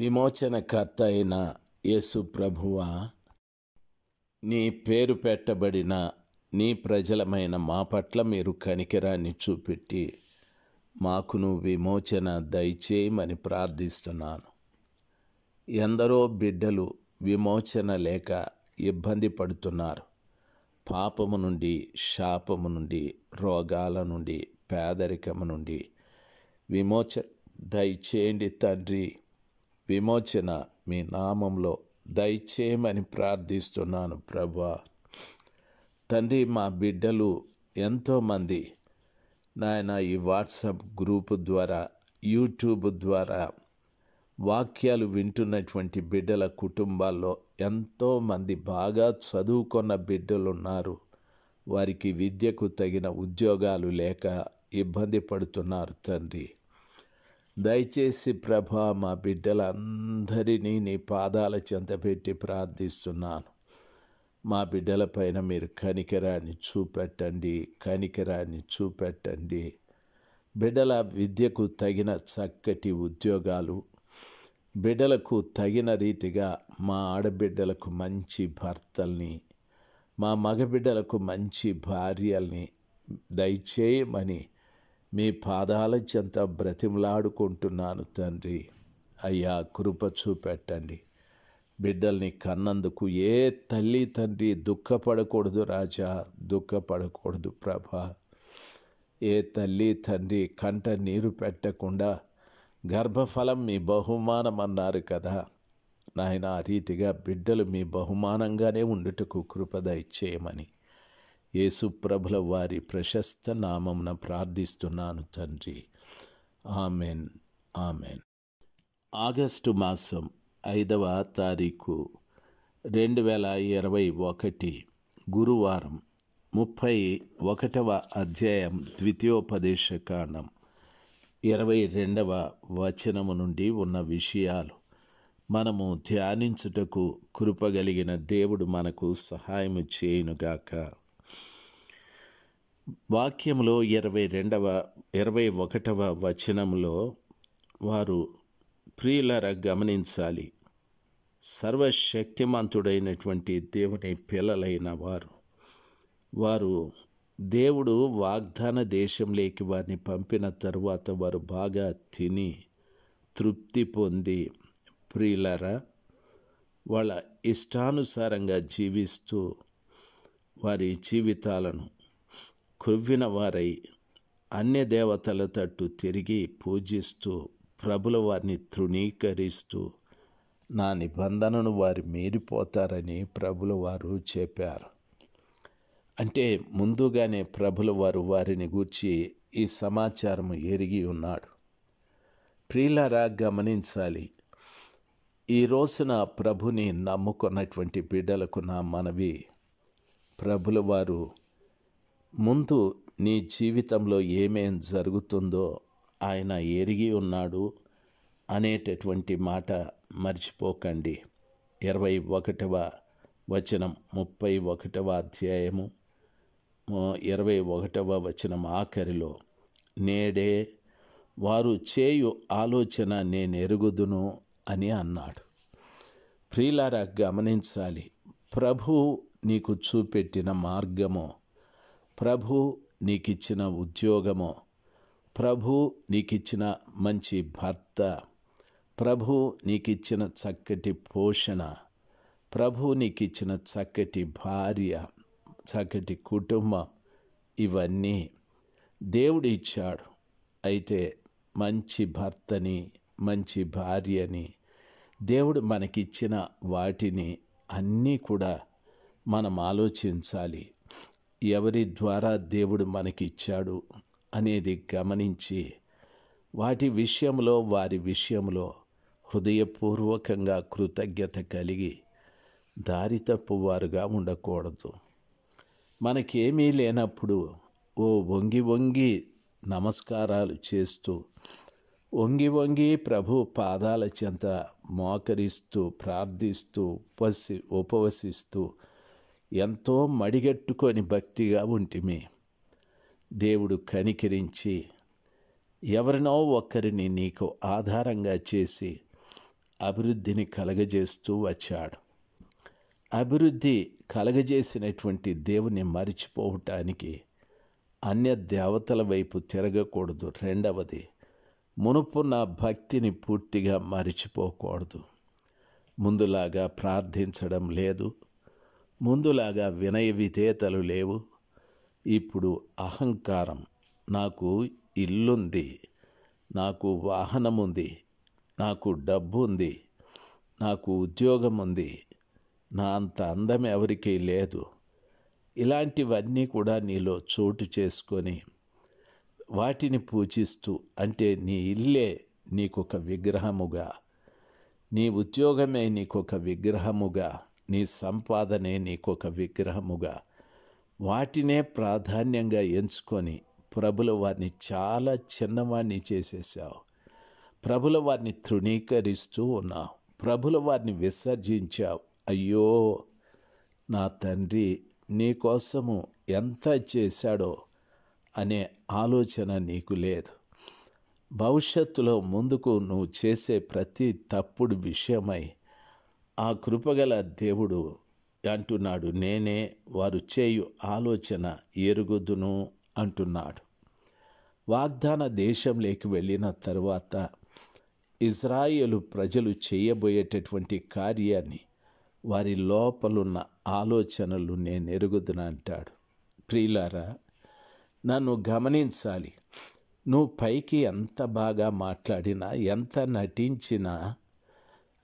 విమోచనకర్త అయిన యేసు ప్రభువా నీ పేరు పెట్టబడిన నీ ప్రజలమైన మా పట్ల మీరు కనికరాన్ని చూపెట్టి మాకును విమోచన దయచేయమని ప్రార్థిస్తున్నాను ఎందరో బిడ్డలు విమోచన లేక ఇబ్బంది పడుతున్నారు పాపము నుండి శాపము నుండి రోగాల నుండి పేదరికము నుండి విమోచన దయచేయండి తండ్రి విమోచన మీ నామంలో దయచేయమని ప్రార్థిస్తున్నాను ప్రభా తండ్రి మా బిడ్డలు ఎంతోమంది నాయన ఈ వాట్సాప్ గ్రూపు ద్వారా యూట్యూబ్ ద్వారా వాక్యాలు వింటున్నటువంటి బిడ్డల కుటుంబాల్లో ఎంతోమంది బాగా చదువుకున్న బిడ్డలు ఉన్నారు వారికి విద్యకు తగిన ఉద్యోగాలు లేక ఇబ్బంది పడుతున్నారు తండ్రి దయచేసి ప్రభా మా బిడ్డలందరినీ నీ పాదాల చెంత పెట్టి ప్రార్థిస్తున్నాను మా బిడ్డల పైన మీరు కనికరాన్ని చూపెట్టండి కనికరాన్ని చూపెట్టండి బిడ్డల విద్యకు తగిన చక్కటి ఉద్యోగాలు బిడ్డలకు తగిన రీతిగా మా ఆడబిడ్డలకు మంచి భర్తల్ని మా మగబిడ్డలకు మంచి భార్యల్ని దయచేయమని మీ పాదాల చెంత బ్రతిమలాడుకుంటున్నాను తండ్రి అయ్యా కృప చూపెట్టండి బిడ్డల్ని కన్నందుకు ఏ తల్లి తండ్రి దుఃఖపడకూడదు రాజా దుఃఖపడకూడదు ప్రభా ఏ తల్లి తండ్రి కంట నీరు పెట్టకుండా గర్భఫలం మీ బహుమానం అన్నారు కదా నాయన ఆ రీతిగా బిడ్డలు మీ బహుమానంగానే ఉండుటకు కృపద ఇచ్చేయమని యేసుప్రభుల వారి ప్రశస్త నామమున ప్రార్థిస్తున్నాను తండ్రి ఆమెన్ ఆమెన్ ఆగస్టు మాసం ఐదవ తారీఖు రెండు వేల ఇరవై ఒకటి గురువారం ముప్పై ఒకటవ అధ్యాయం కాండం ఇరవై రెండవ వచనము నుండి ఉన్న విషయాలు మనము ధ్యానించుటకు కృపగలిగిన దేవుడు మనకు సహాయము చేయునుగాక వాక్యంలో ఇరవై రెండవ ఇరవై ఒకటవ వచనంలో వారు ప్రియులర గమనించాలి సర్వశక్తిమంతుడైనటువంటి దేవుని పిల్లలైన వారు వారు దేవుడు వాగ్దాన దేశంలోకి వారిని పంపిన తరువాత వారు బాగా తిని తృప్తి పొంది ప్రియులరా వాళ్ళ ఇష్టానుసారంగా జీవిస్తూ వారి జీవితాలను వారై అన్య దేవతల తట్టు తిరిగి పూజిస్తూ ప్రభుల వారిని తృణీకరిస్తూ నా నిబంధనను వారు మీరిపోతారని ప్రభుల వారు చెప్పారు అంటే ముందుగానే ప్రభుల వారు వారిని గూర్చి ఈ సమాచారం ఎరిగి ఉన్నాడు ప్రియులరా గమనించాలి ఈ రోజున ప్రభుని నమ్ముకున్నటువంటి బిడ్డలకు నా మనవి ప్రభుల వారు ముందు నీ జీవితంలో ఏమేం జరుగుతుందో ఆయన ఎరిగి ఉన్నాడు అనేటటువంటి మాట మర్చిపోకండి ఇరవై ఒకటవ వచనం ముప్పై ఒకటవ అధ్యాయము ఇరవై ఒకటవ వచనం ఆఖరిలో నేడే వారు చేయు ఆలోచన నేను ఎరుగుదును అని అన్నాడు ప్రియులారా గమనించాలి ప్రభు నీకు చూపెట్టిన మార్గము ప్రభు నీకిచ్చిన ఉద్యోగము ప్రభు నీకిచ్చిన మంచి భర్త ప్రభు నీకిచ్చిన చక్కటి పోషణ ప్రభు నీకిచ్చిన చక్కటి భార్య చక్కటి కుటుంబం ఇవన్నీ దేవుడు ఇచ్చాడు అయితే మంచి భర్తని మంచి భార్యని దేవుడు మనకిచ్చిన వాటిని అన్నీ కూడా మనం ఆలోచించాలి ఎవరి ద్వారా దేవుడు మనకిచ్చాడు అనేది గమనించి వాటి విషయంలో వారి విషయంలో హృదయపూర్వకంగా కృతజ్ఞత కలిగి దారి తప్పువారుగా ఉండకూడదు మనకేమీ లేనప్పుడు ఓ వంగి వంగి నమస్కారాలు చేస్తూ వంగి వంగి ప్రభు పాదాల చెంత మోకరిస్తూ ప్రార్థిస్తూ ఉపసి ఉపవసిస్తూ ఎంతో మడిగట్టుకొని భక్తిగా ఉంటిమి దేవుడు కనికరించి ఎవరినో ఒక్కరిని నీకు ఆధారంగా చేసి అభివృద్ధిని కలగజేస్తూ వచ్చాడు అభివృద్ధి కలగజేసినటువంటి దేవుని మరిచిపోవటానికి అన్య దేవతల వైపు తిరగకూడదు రెండవది మునుపు నా భక్తిని పూర్తిగా మరిచిపోకూడదు ముందులాగా ప్రార్థించడం లేదు ముందులాగా వినయ విధేతలు లేవు ఇప్పుడు అహంకారం నాకు ఇల్లుంది నాకు వాహనం ఉంది నాకు డబ్బు ఉంది నాకు ఉద్యోగం ఉంది నా అంత అందం ఎవరికీ లేదు ఇలాంటివన్నీ కూడా నీలో చోటు చేసుకొని వాటిని పూజిస్తూ అంటే నీ ఇల్లే నీకొక విగ్రహముగా నీ ఉద్యోగమే నీకొక విగ్రహముగా నీ సంపాదనే నీకొక విగ్రహముగా వాటినే ప్రాధాన్యంగా ఎంచుకొని ప్రభుల వారిని చాలా చిన్నవాడిని చేసేసావు ప్రభుల వారిని తృణీకరిస్తూ ఉన్నావు ప్రభుల వారిని విసర్జించావు అయ్యో నా తండ్రి నీకోసము ఎంత చేశాడో అనే ఆలోచన నీకు లేదు భవిష్యత్తులో ముందుకు నువ్వు చేసే ప్రతి తప్పుడు విషయమై ఆ కృపగల దేవుడు అంటున్నాడు నేనే వారు చేయు ఆలోచన ఎరుగుదును అంటున్నాడు వాగ్దాన దేశంలోకి వెళ్ళిన తరువాత ఇజ్రాయేలు ప్రజలు చేయబోయేటటువంటి కార్యాన్ని వారి లోపలున్న ఆలోచనలు నేను ఎరుగుదును అంటాడు ప్రియులారా నన్ను గమనించాలి నువ్వు పైకి ఎంత బాగా మాట్లాడినా ఎంత నటించినా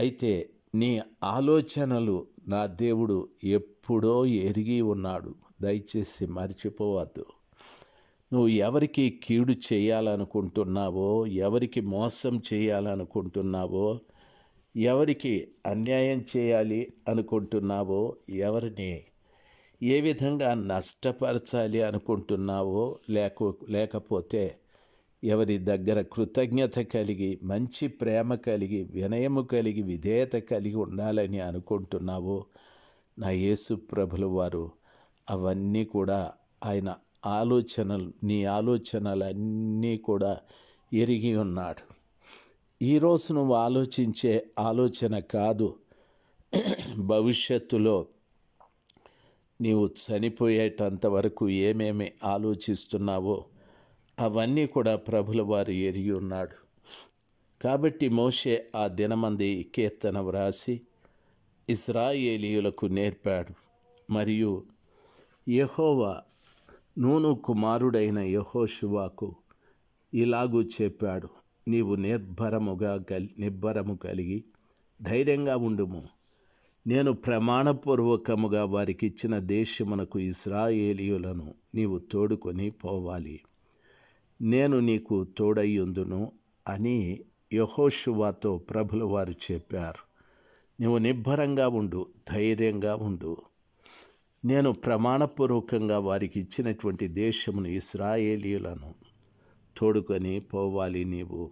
అయితే నీ ఆలోచనలు నా దేవుడు ఎప్పుడో ఎరిగి ఉన్నాడు దయచేసి మర్చిపోవద్దు నువ్వు ఎవరికి కీడు చేయాలనుకుంటున్నావో ఎవరికి మోసం చేయాలనుకుంటున్నావో ఎవరికి అన్యాయం చేయాలి అనుకుంటున్నావో ఎవరిని ఏ విధంగా నష్టపరచాలి అనుకుంటున్నావో లేక లేకపోతే ఎవరి దగ్గర కృతజ్ఞత కలిగి మంచి ప్రేమ కలిగి వినయము కలిగి విధేయత కలిగి ఉండాలని అనుకుంటున్నావో నా యేసు ప్రభులు వారు అవన్నీ కూడా ఆయన ఆలోచనలు నీ ఆలోచనలన్నీ కూడా ఎరిగి ఉన్నాడు ఈరోజు నువ్వు ఆలోచించే ఆలోచన కాదు భవిష్యత్తులో నీవు చనిపోయేటంత వరకు ఏమేమి ఆలోచిస్తున్నావో అవన్నీ కూడా ప్రభుల వారు ఎరిగి ఉన్నాడు కాబట్టి మోషే ఆ దినమంది కీర్తన వ్రాసి ఇస్రాయేలీయులకు నేర్పాడు మరియు యహోవా నూను కుమారుడైన యహోశువాకు ఇలాగూ చెప్పాడు నీవు నిర్భరముగా గల్ నిర్భరము కలిగి ధైర్యంగా ఉండుము నేను ప్రమాణపూర్వకముగా వారికిచ్చిన దేశమునకు ఇస్రాయేలీయులను నీవు తోడుకొని పోవాలి నేను నీకు తోడయ్యుందును అని యహోషువాతో ప్రభుల వారు చెప్పారు నువ్వు నిబ్బరంగా ఉండు ధైర్యంగా ఉండు నేను ప్రమాణపూర్వకంగా వారికి ఇచ్చినటువంటి దేశమును ఇస్రాయేలీలను తోడుకొని పోవాలి నీవు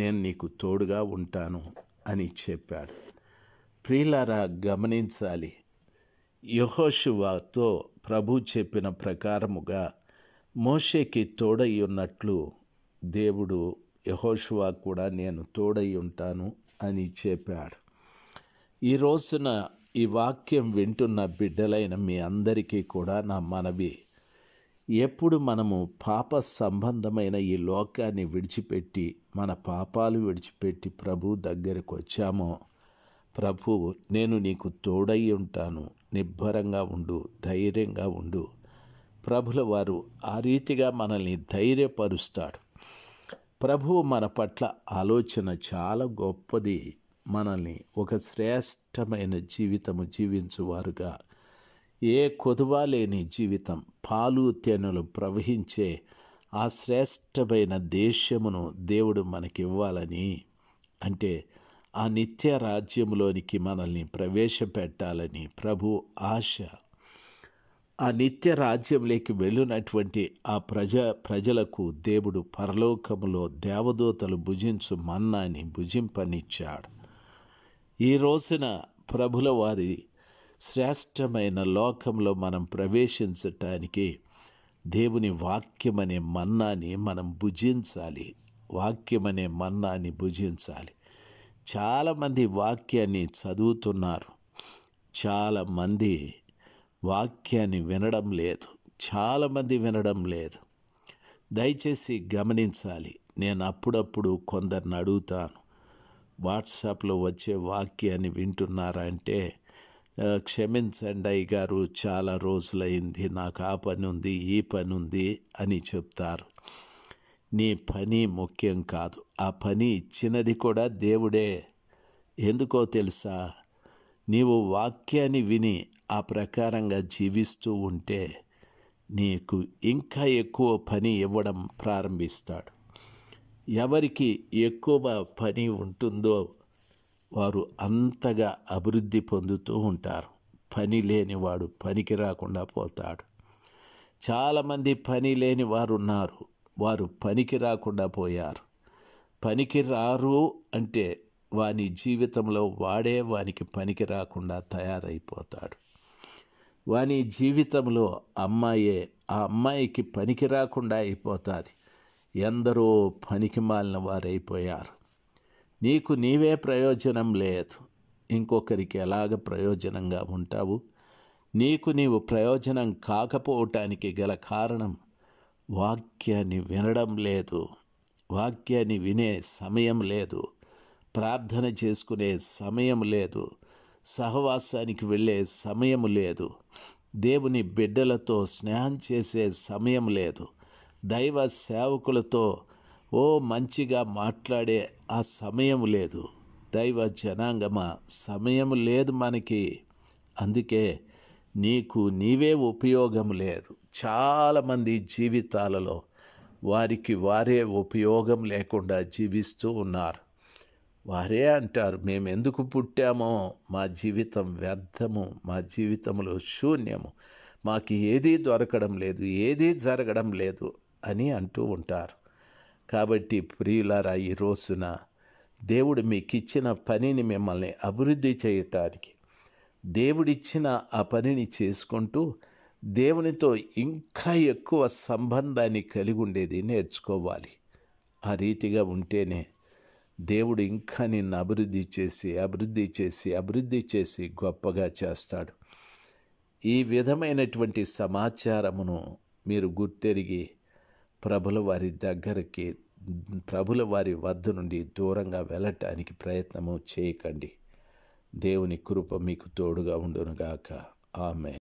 నేను నీకు తోడుగా ఉంటాను అని చెప్పాడు ప్రియులారా గమనించాలి యహోషువాతో ప్రభు చెప్పిన ప్రకారముగా మోషేకి తోడై ఉన్నట్లు దేవుడు యహోషువా కూడా నేను తోడై ఉంటాను అని చెప్పాడు ఈ రోజున ఈ వాక్యం వింటున్న బిడ్డలైన మీ అందరికీ కూడా నా మనవి ఎప్పుడు మనము పాప సంబంధమైన ఈ లోకాన్ని విడిచిపెట్టి మన పాపాలు విడిచిపెట్టి ప్రభు దగ్గరకు వచ్చామో ప్రభు నేను నీకు తోడై ఉంటాను నిబ్బరంగా ఉండు ధైర్యంగా ఉండు ప్రభుల వారు ఆ రీతిగా మనల్ని ధైర్యపరుస్తాడు ప్రభువు మన పట్ల ఆలోచన చాలా గొప్పది మనల్ని ఒక శ్రేష్టమైన జీవితము జీవించువారుగా ఏ కొదువ లేని జీవితం పాలు తేనెలు ప్రవహించే ఆ శ్రేష్టమైన దేశమును దేవుడు మనకివ్వాలని అంటే ఆ నిత్య రాజ్యంలోనికి మనల్ని ప్రవేశపెట్టాలని ప్రభు ఆశ ఆ నిత్య రాజ్యంలోకి వెళ్ళినటువంటి ఆ ప్రజ ప్రజలకు దేవుడు పరలోకములో దేవదూతలు భుజించు మన్నాని భుజింపనిచ్చాడు ఈ రోజున ప్రభుల వారి శ్రేష్టమైన లోకంలో మనం ప్రవేశించటానికి దేవుని వాక్యమనే మన్నాని మనం భుజించాలి వాక్యమనే మన్నాని భుజించాలి చాలామంది వాక్యాన్ని చదువుతున్నారు చాలామంది వాక్యాన్ని వినడం లేదు చాలామంది వినడం లేదు దయచేసి గమనించాలి నేను అప్పుడప్పుడు కొందరిని అడుగుతాను వాట్సాప్లో వచ్చే వాక్యాన్ని వింటున్నారా అంటే క్షమించండి అయ్య గారు చాలా రోజులైంది నాకు ఆ పని ఉంది ఈ పని ఉంది అని చెప్తారు నీ పని ముఖ్యం కాదు ఆ పని ఇచ్చినది కూడా దేవుడే ఎందుకో తెలుసా నీవు వాక్యాన్ని విని ఆ ప్రకారంగా జీవిస్తూ ఉంటే నీకు ఇంకా ఎక్కువ పని ఇవ్వడం ప్రారంభిస్తాడు ఎవరికి ఎక్కువ పని ఉంటుందో వారు అంతగా అభివృద్ధి పొందుతూ ఉంటారు పని లేనివాడు పనికి రాకుండా పోతాడు చాలామంది పని లేని వారు ఉన్నారు వారు పనికి రాకుండా పోయారు పనికి రారు అంటే వాని జీవితంలో వాడే వానికి పనికి రాకుండా తయారైపోతాడు వాని జీవితంలో అమ్మాయే ఆ అమ్మాయికి పనికి రాకుండా అయిపోతుంది ఎందరో పనికి మాలిన వారైపోయారు నీకు నీవే ప్రయోజనం లేదు ఇంకొకరికి ఎలాగ ప్రయోజనంగా ఉంటావు నీకు నీవు ప్రయోజనం కాకపోవటానికి గల కారణం వాక్యాన్ని వినడం లేదు వాక్యాన్ని వినే సమయం లేదు ప్రార్థన చేసుకునే సమయం లేదు సహవాసానికి వెళ్ళే సమయం లేదు దేవుని బిడ్డలతో స్నేహం చేసే సమయం లేదు దైవ సేవకులతో ఓ మంచిగా మాట్లాడే ఆ సమయం లేదు దైవ జనాంగమా సమయం లేదు మనకి అందుకే నీకు నీవే ఉపయోగం లేదు చాలామంది జీవితాలలో వారికి వారే ఉపయోగం లేకుండా జీవిస్తూ ఉన్నారు వారే అంటారు మేము ఎందుకు పుట్టామో మా జీవితం వ్యర్థము మా జీవితంలో శూన్యము మాకు ఏదీ దొరకడం లేదు ఏదీ జరగడం లేదు అని అంటూ ఉంటారు కాబట్టి ప్రియులారా ఈ రోజున దేవుడు మీకు ఇచ్చిన పనిని మిమ్మల్ని అభివృద్ధి చేయటానికి దేవుడిచ్చిన ఆ పనిని చేసుకుంటూ దేవునితో ఇంకా ఎక్కువ సంబంధాన్ని కలిగి ఉండేది నేర్చుకోవాలి ఆ రీతిగా ఉంటేనే దేవుడు ఇంకా నిన్ను అభివృద్ధి చేసి అభివృద్ధి చేసి అభివృద్ధి చేసి గొప్పగా చేస్తాడు ఈ విధమైనటువంటి సమాచారమును మీరు గుర్తెరిగి ప్రభుల వారి దగ్గరికి ప్రభుల వారి వద్ద నుండి దూరంగా వెళ్ళటానికి ప్రయత్నము చేయకండి దేవుని కృప మీకు తోడుగా ఉండునుగాక ఆమె